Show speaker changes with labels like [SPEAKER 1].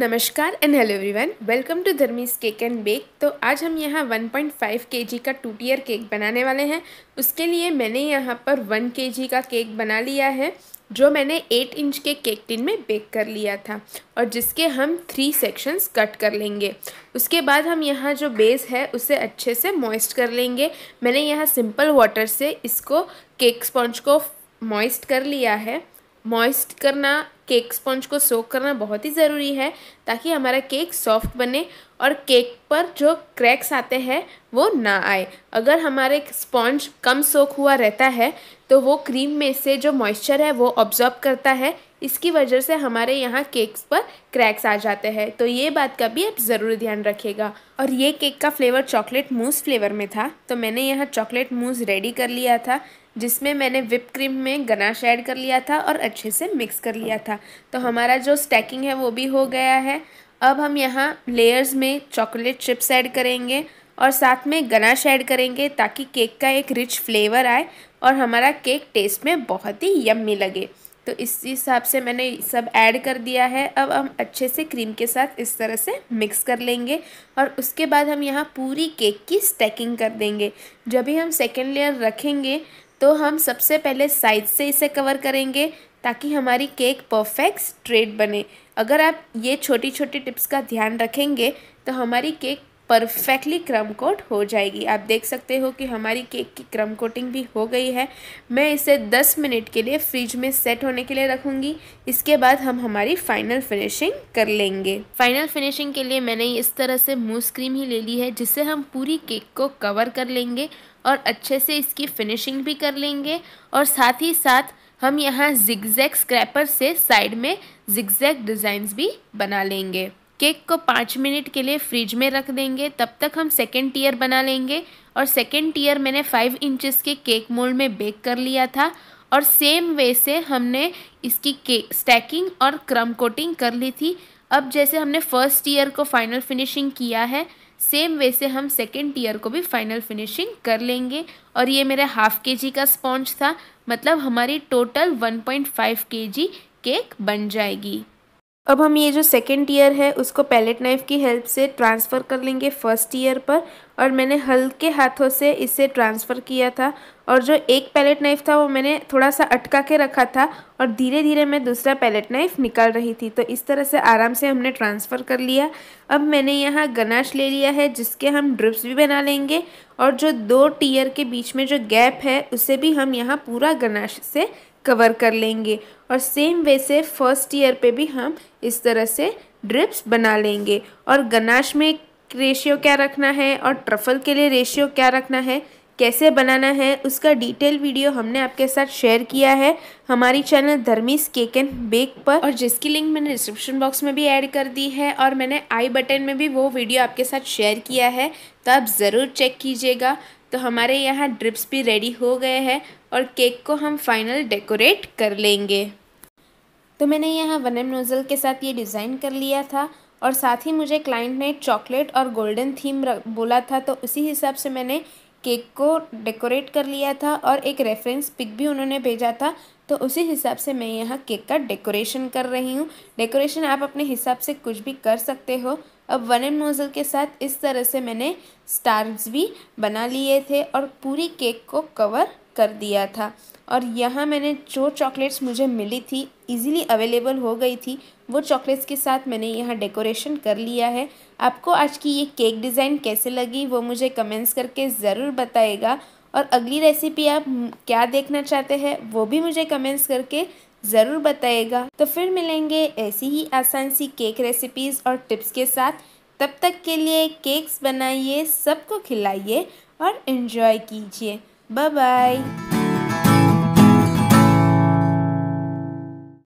[SPEAKER 1] नमस्कार and hello everyone welcome to Dharmi's cake and bake तो आज हम यहाँ 1.5 केजी का टू टीयर केक बनाने वाले हैं उसके लिए मैंने यहाँ पर 1 केजी का केक बना लिया है जो मैंने 8 इंच के केक टिन में बेक कर लिया था और जिसके हम थ्री सेक्शंस कट कर लेंगे उसके बाद हम यहाँ जो बेस है उसे अच्छे से मॉइस्ट कर लेंगे मैंने यहाँ सिंपल वाटर से इसको केक स्पॉन्च को मॉइस्ट कर लिया है मॉइस्ट करना केक स्पंज को सोक करना बहुत ही ज़रूरी है ताकि हमारा केक सॉफ्ट बने और केक पर जो क्रैक्स आते हैं वो ना आए अगर हमारे स्पंज कम सोक हुआ रहता है तो वो क्रीम में से जो मॉइस्चर है वो ऑब्जॉर्ब करता है इसकी वजह से हमारे यहाँ केक्स पर क्रैक्स आ जाते हैं तो ये बात का भी आप ज़रूर ध्यान रखिएगा और ये केक का फ्लेवर चॉकलेट मूस फ्लेवर में था तो मैंने यहाँ चॉकलेट मूस रेडी कर लिया था जिसमें मैंने विप क्रीम में गनाश ऐड कर लिया था और अच्छे से मिक्स कर लिया था तो हमारा जो स्टैकिंग है वो भी हो गया है अब हम यहाँ लेयर्स में चॉकलेट चिप्स ऐड करेंगे और साथ में गनाश ऐड करेंगे ताकि केक का एक रिच फ्लेवर आए और हमारा केक टेस्ट में बहुत ही यम्मी लगे तो इस हिसाब से मैंने सब ऐड कर दिया है अब हम अच्छे से क्रीम के साथ इस तरह से मिक्स कर लेंगे और उसके बाद हम यहाँ पूरी केक की स्टैकिंग कर देंगे जब भी हम सेकेंड लेयर रखेंगे तो हम सबसे पहले साइड से इसे कवर करेंगे ताकि हमारी केक परफेक्ट स्ट्रेट बने अगर आप ये छोटी छोटी टिप्स का ध्यान रखेंगे तो हमारी केक परफेक्टली क्रम कोट हो जाएगी आप देख सकते हो कि हमारी केक की क्रम कोटिंग भी हो गई है मैं इसे दस मिनट के लिए फ्रिज में सेट होने के लिए रखूँगी इसके बाद हम हमारी फाइनल फिनिशिंग कर लेंगे फाइनल फिनिशिंग के लिए मैंने इस तरह से मूस क्रीम ही ले ली है जिससे हम पूरी केक को कवर कर लेंगे और अच्छे से इसकी फिनिशिंग भी कर लेंगे और साथ ही साथ हम यहाँ जिगजैग स्क्रैपर से साइड में जिगजैग डिज़ाइंस भी बना लेंगे केक को पाँच मिनट के लिए फ्रिज में रख देंगे तब तक हम सेकेंड टीयर बना लेंगे और सेकेंड टीयर मैंने फाइव इंचेस के केक मोल्ड में बेक कर लिया था और सेम वे से हमने इसकी केक स्टैकिंग और क्रम कोटिंग कर ली थी अब जैसे हमने फर्स्ट ईयर को फाइनल फिनिशिंग किया है सेम वे से हम सेकेंड ईयर को भी फाइनल फिनिशिंग कर लेंगे और ये मेरा हाफ के जी का स्पॉन्ज था मतलब हमारी टोटल 1.5 पॉइंट केक बन जाएगी अब हम ये जो सेकेंड ईयर है उसको पैलेट नाइफ की हेल्प से ट्रांसफ़र कर लेंगे फर्स्ट ईयर पर और मैंने हल्के हाथों से इसे ट्रांसफ़र किया था और जो एक पैलेट नाइफ था वो मैंने थोड़ा सा अटका के रखा था और धीरे धीरे मैं दूसरा पैलेट नाइफ निकाल रही थी तो इस तरह से आराम से हमने ट्रांसफ़र कर लिया अब मैंने यहाँ गनाश ले लिया है जिसके हम ड्रिप्स भी बना लेंगे और जो दो टीयर के बीच में जो गैप है उसे भी हम यहाँ पूरा गनाश से कवर कर लेंगे और सेम वे से फर्स्ट ईयर पे भी हम इस तरह से ड्रिप्स बना लेंगे और गनाश में रेशियो क्या रखना है और ट्रफल के लिए रेशियो क्या रखना है कैसे बनाना है उसका डिटेल वीडियो हमने आपके साथ शेयर किया है हमारी channel Dharmi's cake and bake पर और जिसकी लिंक मैंने डिस्क्रिप्शन बॉक्स में भी ऐड कर दी है और मैंने आई बटन में भी वो वीडियो आपके साथ शेयर किया है तो आप ज़रूर चेक कीजिएगा तो हमारे यहाँ ड्रिप्स भी रेडी हो गए हैं और केक को हम फाइनल डेकोरेट कर लेंगे तो मैंने यहाँ वन एम नोज़ल के साथ ये डिज़ाइन कर लिया था और साथ ही मुझे क्लाइंट ने चॉकलेट और गोल्डन थीम बोला था तो उसी हिसाब से मैंने केक को डेकोरेट कर लिया था और एक रेफरेंस पिक भी उन्होंने भेजा था तो उसी हिसाब से मैं यहाँ केक का डेकोरेशन कर रही हूँ डेकोरेशन आप अपने हिसाब से कुछ भी कर सकते हो अब वन एम नोज़ल के साथ इस तरह से मैंने स्टार्स भी बना लिए थे और पूरी केक को कवर कर दिया था और यहाँ मैंने जो चॉकलेट्स मुझे मिली थी इजीली अवेलेबल हो गई थी वो चॉकलेट्स के साथ मैंने यहाँ डेकोरेशन कर लिया है आपको आज की ये केक डिज़ाइन कैसे लगी वो मुझे कमेंट्स करके ज़रूर बताएगा और अगली रेसिपी आप क्या देखना चाहते हैं वो भी मुझे कमेंट्स करके ज़रूर बताएगा तो फिर मिलेंगे ऐसी ही आसान सी केक रेसिपीज़ और टिप्स के साथ तब तक के लिए केक्स बनाइए सबको खिलाइए और इन्जॉय कीजिए Bye-bye.